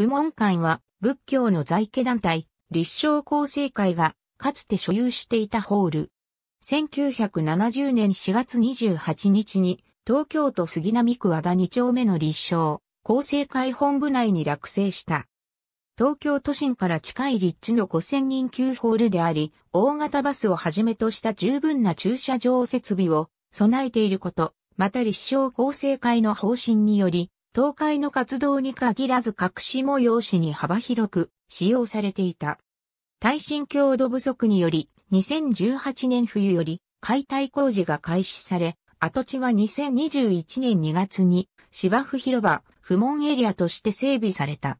不問会は仏教の在家団体、立正厚生会がかつて所有していたホール。1970年4月28日に東京都杉並区和田2丁目の立正厚生会本部内に落成した。東京都心から近い立地の5000人級ホールであり、大型バスをはじめとした十分な駐車場設備を備えていること、また立正厚生会の方針により、東海の活動に限らず隠し模様紙に幅広く使用されていた。耐震強度不足により、2018年冬より解体工事が開始され、跡地は2021年2月に芝生広場、不問エリアとして整備された。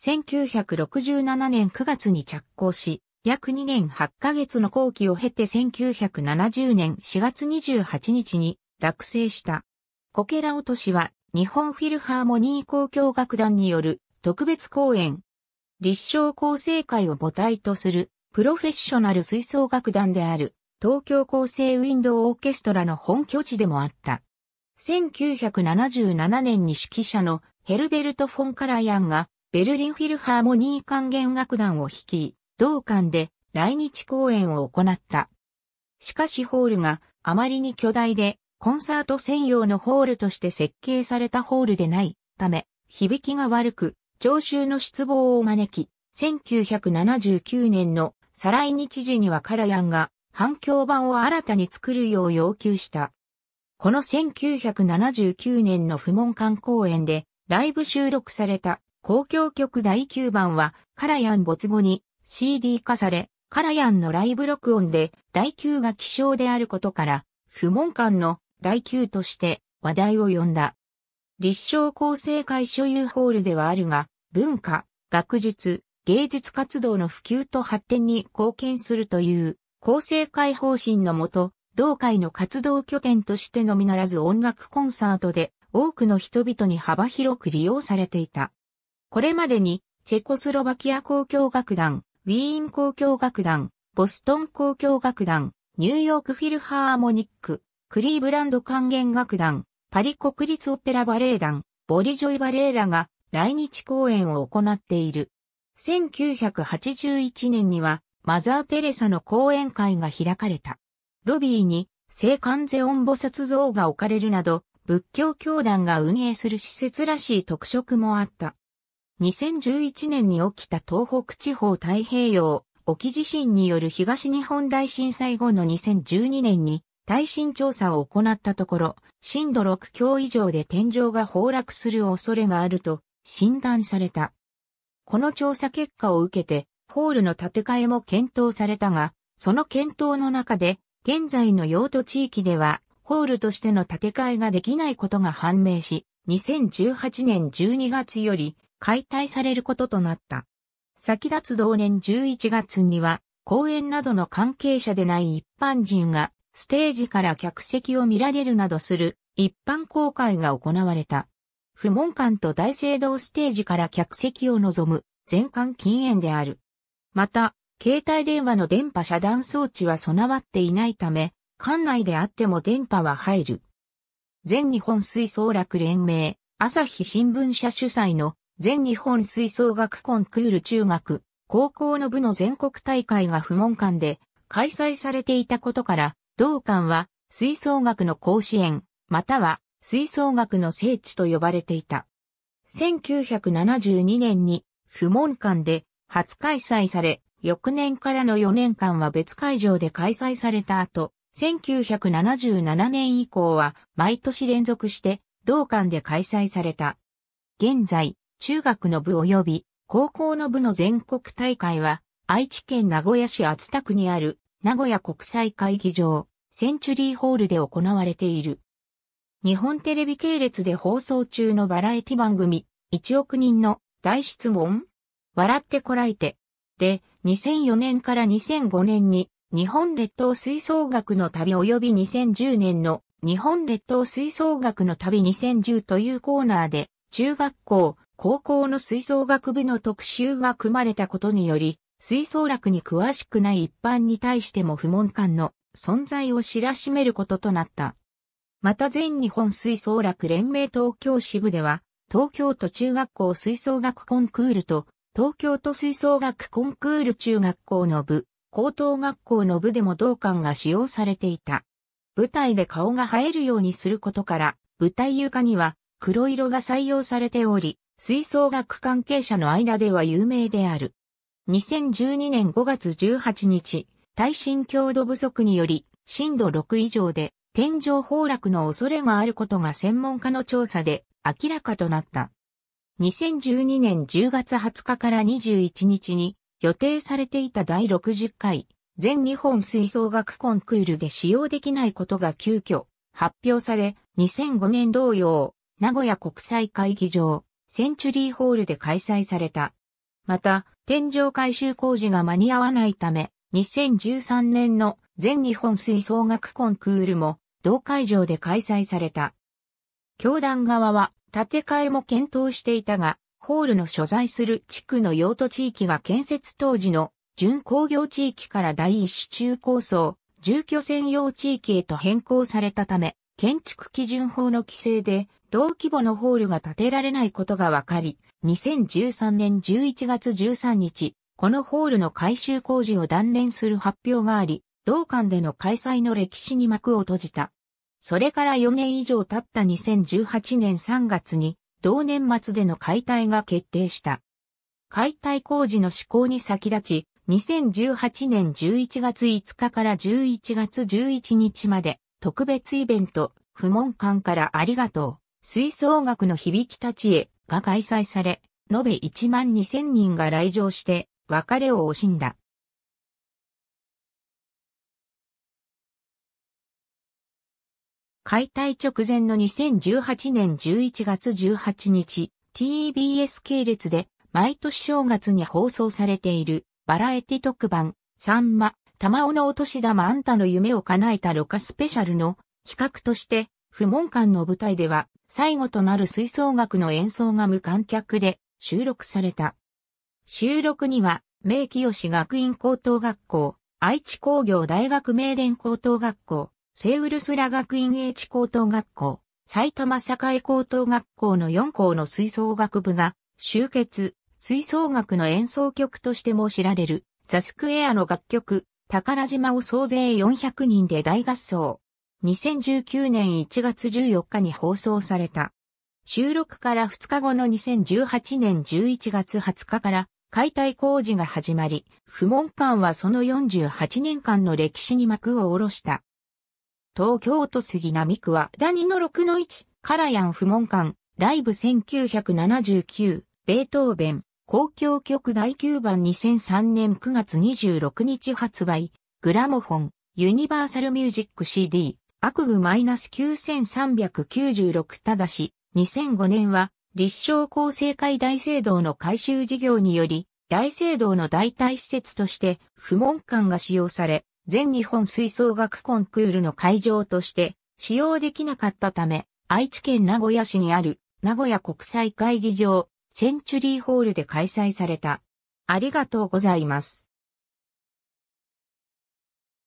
1967年9月に着工し、約2年8ヶ月の工期を経て1970年4月28日に落成した。コケラ落としは日本フィルハーモニー交響楽団による特別公演。立正構成会を母体とするプロフェッショナル吹奏楽団である東京構成ウィンドウオーケストラの本拠地でもあった。1977年に指揮者のヘルベルト・フォン・カラヤンがベルリンフィルハーモニー管弦楽団を率い、同館で来日公演を行った。しかしホールがあまりに巨大でコンサート専用のホールとして設計されたホールでないため、響きが悪く、聴衆の失望を招き、1979年の再来日時にはカラヤンが反響版を新たに作るよう要求した。この1979年の不問館公演でライブ収録された公共曲第9番はカラヤン没後に CD 化され、カラヤンのライブ録音で第9が希少であることから、不問館の第9として話題を呼んだ。立正厚生会所有ホールではあるが、文化、学術、芸術活動の普及と発展に貢献するという、厚生会方針のもと、同会の活動拠点としてのみならず音楽コンサートで多くの人々に幅広く利用されていた。これまでに、チェコスロバキア交響楽団、ウィーン交響楽団、ボストン交響楽団、ニューヨークフィルハーモニック、クリーブランド管弦楽団、パリ国立オペラバレエ団、ボリジョイバレエらが来日公演を行っている。1981年にはマザー・テレサの講演会が開かれた。ロビーに聖観世音菩薩像が置かれるなど、仏教教団が運営する施設らしい特色もあった。2011年に起きた東北地方太平洋沖地震による東日本大震災後の2012年に耐震調査を行ったところ、震度6強以上で天井が崩落する恐れがあると診断された。この調査結果を受けて、ホールの建て替えも検討されたが、その検討の中で、現在の用途地域では、ホールとしての建て替えができないことが判明し、2018年12月より解体されることとなった。先立つ同年11月には、公園などの関係者でない一般人がステージから客席を見られるなどする一般公開が行われた。不問館と大聖堂ステージから客席を望む全館禁煙である。また、携帯電話の電波遮断装置は備わっていないため、館内であっても電波は入る。全日本吹奏楽連盟、朝日新聞社主催の全日本吹奏楽コンクール中学、高校の部の全国大会が不問館で開催されていたことから、道館は吹奏楽の甲子園、または吹奏楽の聖地と呼ばれていた。1972年に不問館で初開催され、翌年からの4年間は別会場で開催された後、1977年以降は毎年連続して同館で開催された。現在、中学の部及び高校の部の全国大会は愛知県名古屋市厚田区にある名古屋国際会議場、センチュリーホールで行われている。日本テレビ系列で放送中のバラエティ番組、1億人の大質問笑ってこらえて。で、2004年から2005年に日本列島吹奏楽の旅及び2010年の日本列島吹奏楽の旅2010というコーナーで中学校、高校の吹奏楽部の特集が組まれたことにより吹奏楽に詳しくない一般に対しても不問感の存在を知らしめることとなった。また全日本吹奏楽連盟東京支部では、東京都中学校吹奏楽コンクールと、東京都吹奏楽コンクール中学校の部、高等学校の部でも同館が使用されていた。舞台で顔が映えるようにすることから、舞台床には黒色が採用されており、吹奏楽関係者の間では有名である。2012年5月18日、耐震強度不足により、震度6以上で、天井崩落の恐れがあることが専門家の調査で明らかとなった。2012年10月20日から21日に予定されていた第60回全日本吹奏楽コンクールで使用できないことが急遽発表され2005年同様名古屋国際会議場センチュリーホールで開催された。また天井改修工事が間に合わないため、2013年の全日本吹奏楽コンクールも同会場で開催された。教団側は建て替えも検討していたが、ホールの所在する地区の用途地域が建設当時の準工業地域から第一種中高層、住居専用地域へと変更されたため、建築基準法の規制で同規模のホールが建てられないことが分かり、2013年11月13日、このホールの改修工事を断念する発表があり、同館での開催の歴史に幕を閉じた。それから4年以上経った2018年3月に、同年末での解体が決定した。解体工事の施行に先立ち、2018年11月5日から11月11日まで、特別イベント、不問館からありがとう、吹奏楽の響きたちへ、が開催され、延べ1万2000人が来場して別れを惜しんだ。解体直前の2018年11月18日、TBS 系列で毎年正月に放送されているバラエティ特番、サンマ、玉尾のお年玉あんたの夢を叶えたロカスペシャルの企画として、不問館の舞台では最後となる吹奏楽の演奏が無観客で収録された。収録には、明清志学院高等学校、愛知工業大学名電高等学校、セウルスラ学院英知高等学校、埼玉栄高等学校の4校の吹奏楽部が集結、吹奏楽の演奏曲としても知られる、ザスクエアの楽曲、宝島を総勢400人で大合奏。2019年1月14日に放送された。収録から2日後の2018年11月20日から解体工事が始まり、不問館はその48年間の歴史に幕を下ろした。東京都杉並区はニの6の1、カラヤン不問館、ライブ1979、ベートーベン、公共曲第9番2003年9月26日発売、グラモフォン、ユニバーサルミュージック CD、悪具 -9396 ただし、2005年は、立正厚生会大聖堂の改修事業により、大聖堂の代替施設として、不問館が使用され、全日本吹奏楽コンクールの会場として、使用できなかったため、愛知県名古屋市にある、名古屋国際会議場、センチュリーホールで開催された。ありがとうございます。